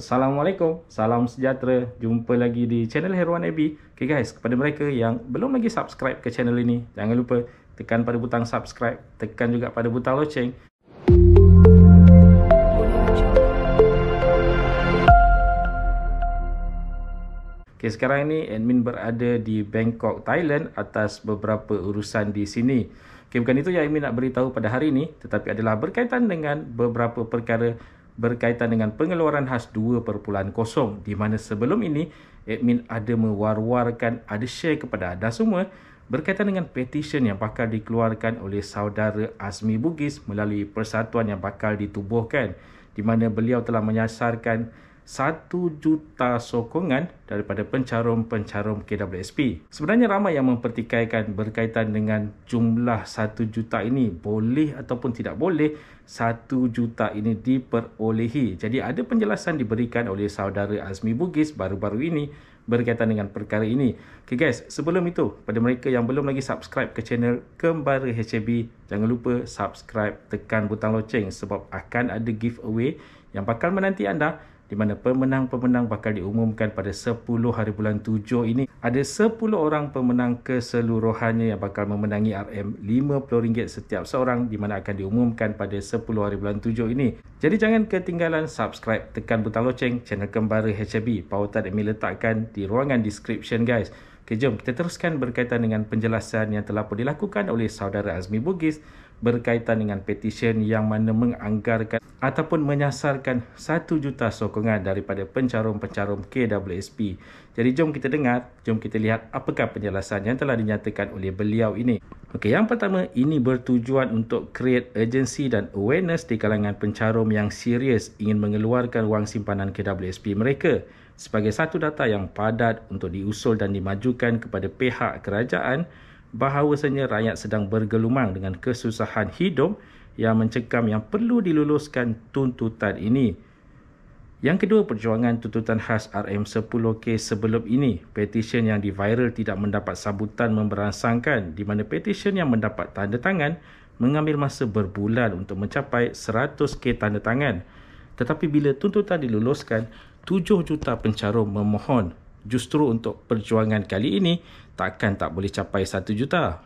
Assalamualaikum, salam sejahtera. Jumpa lagi di channel Herwan AB. Okay guys, kepada mereka yang belum lagi subscribe ke channel ini, jangan lupa tekan pada butang subscribe, tekan juga pada butang loceng. Okay, sekarang ini admin berada di Bangkok, Thailand atas beberapa urusan di sini. Okay, bukan itu yang admin nak beritahu pada hari ini, tetapi adalah berkaitan dengan beberapa perkara berkaitan dengan pengeluaran khas 2.0 di mana sebelum ini admin ada mewar-warkan ada share kepada anda semua berkaitan dengan petition yang bakal dikeluarkan oleh saudara Azmi Bugis melalui persatuan yang bakal ditubuhkan di mana beliau telah menyasarkan satu juta sokongan daripada pencarum-pencarum KWSP. Sebenarnya ramai yang mempertikaikan berkaitan dengan jumlah satu juta ini boleh ataupun tidak boleh satu juta ini diperolehi. Jadi ada penjelasan diberikan oleh saudara Azmi Bugis baru-baru ini berkaitan dengan perkara ini. Okay guys, sebelum itu, pada mereka yang belum lagi subscribe ke channel Kembara HCB, jangan lupa subscribe, tekan butang loceng sebab akan ada giveaway yang bakal menanti anda di mana pemenang-pemenang bakal diumumkan pada 10 hari bulan 7 ini. Ada 10 orang pemenang keseluruhannya yang bakal memenangi RM50 setiap seorang di mana akan diumumkan pada 10 hari bulan 7 ini. Jadi jangan ketinggalan subscribe, tekan butang loceng channel Kembara HB. Pautan Emil letakkan di ruangan description guys. Okay, jom kita teruskan berkaitan dengan penjelasan yang telah pun dilakukan oleh saudara Azmi Bugis berkaitan dengan petisyen yang mana menganggarkan ataupun menyasarkan 1 juta sokongan daripada pencarum-pencarum KWSP. Jadi jom kita dengar, jom kita lihat apakah penjelasan yang telah dinyatakan oleh beliau ini. Okey, yang pertama ini bertujuan untuk create agency dan awareness di kalangan pencarum yang serius ingin mengeluarkan wang simpanan KWSP mereka sebagai satu data yang padat untuk diusul dan dimajukan kepada pihak kerajaan bahawasanya rakyat sedang bergelumang dengan kesusahan hidup yang mencekam yang perlu diluluskan tuntutan ini. Yang kedua, perjuangan tuntutan khas RM10K sebelum ini, petisyen yang diviral tidak mendapat sambutan memberansangkan di mana petisyen yang mendapat tanda tangan mengambil masa berbulan untuk mencapai 100K tanda tangan. Tetapi bila tuntutan diluluskan, 7 juta pencarum memohon justru untuk perjuangan kali ini takkan tak boleh capai 1 juta.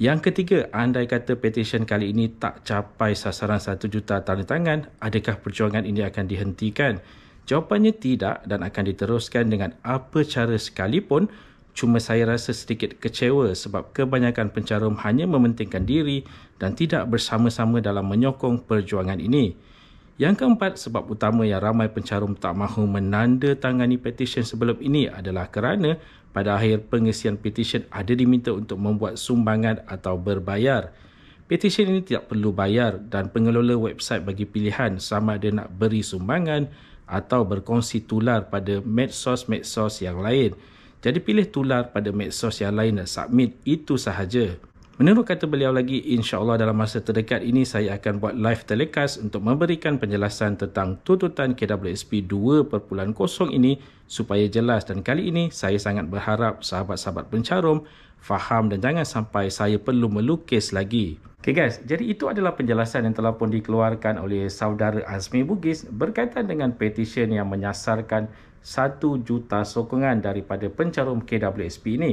Yang ketiga, andai kata petition kali ini tak capai sasaran 1 juta tanda tangan, adakah perjuangan ini akan dihentikan? Jawapannya tidak dan akan diteruskan dengan apa cara sekalipun Cuma saya rasa sedikit kecewa sebab kebanyakan pencarum hanya mementingkan diri dan tidak bersama-sama dalam menyokong perjuangan ini. Yang keempat, sebab utama yang ramai pencarum tak mahu menandatangani petisyen sebelum ini adalah kerana pada akhir pengisian petisyen ada diminta untuk membuat sumbangan atau berbayar. Petisyen ini tidak perlu bayar dan pengelola website bagi pilihan sama ada nak beri sumbangan atau berkongsi tular pada medsos-medsos yang lain. Jadi pilih tular pada medsos yang lain dan submit itu sahaja. Menurut kata beliau lagi, insya-Allah dalam masa terdekat ini saya akan buat live telecast untuk memberikan penjelasan tentang tuntutan KWSP 2.0 ini supaya jelas dan kali ini saya sangat berharap sahabat-sahabat pencarum faham dan jangan sampai saya perlu melukis lagi. Okay guys, jadi itu adalah penjelasan yang telah pun dikeluarkan oleh saudara Azmi Bugis berkaitan dengan petisyen yang menyasarkan 1 juta sokongan daripada pencarum KWSP ini.